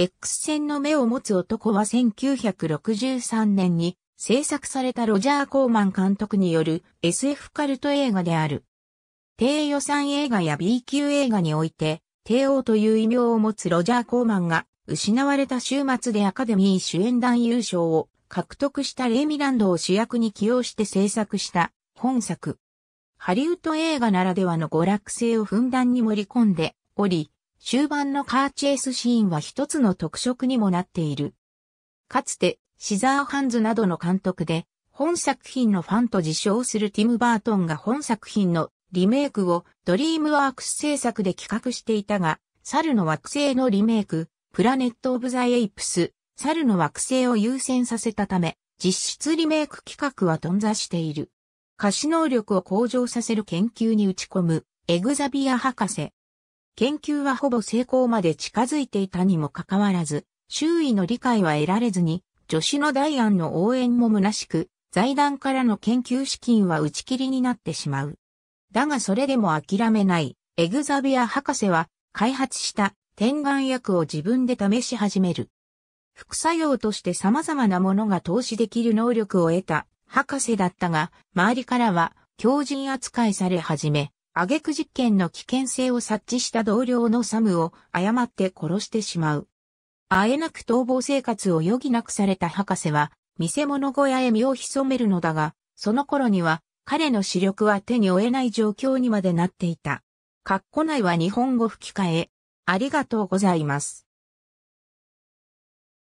X 線の目を持つ男は1963年に制作されたロジャー・コーマン監督による SF カルト映画である。低予算映画や B 級映画において、帝王という異名を持つロジャー・コーマンが、失われた週末でアカデミー主演団優勝を獲得したレイ・ミランドを主役に起用して制作した本作。ハリウッド映画ならではの娯楽性をふんだんに盛り込んでおり、終盤のカーチェイスシーンは一つの特色にもなっている。かつて、シザーハンズなどの監督で、本作品のファンと自称するティム・バートンが本作品のリメイクをドリームワークス制作で企画していたが、猿の惑星のリメイク、プラネット・オブ・ザ・エイプス、猿の惑星を優先させたため、実質リメイク企画は頓挫している。可視能力を向上させる研究に打ち込むエグザビア博士、研究はほぼ成功まで近づいていたにもかかわらず、周囲の理解は得られずに、女子のアンの応援も虚しく、財団からの研究資金は打ち切りになってしまう。だがそれでも諦めない、エグザビア博士は、開発した点眼薬を自分で試し始める。副作用として様々なものが投資できる能力を得た博士だったが、周りからは狂人扱いされ始め、挙句実験の危険性を察知した同僚のサムを誤って殺してしまう。あえなく逃亡生活を余儀なくされた博士は、見せ物小屋へ身を潜めるのだが、その頃には彼の視力は手に負えない状況にまでなっていた。カッコ内は日本語吹き替え。ありがとうございます。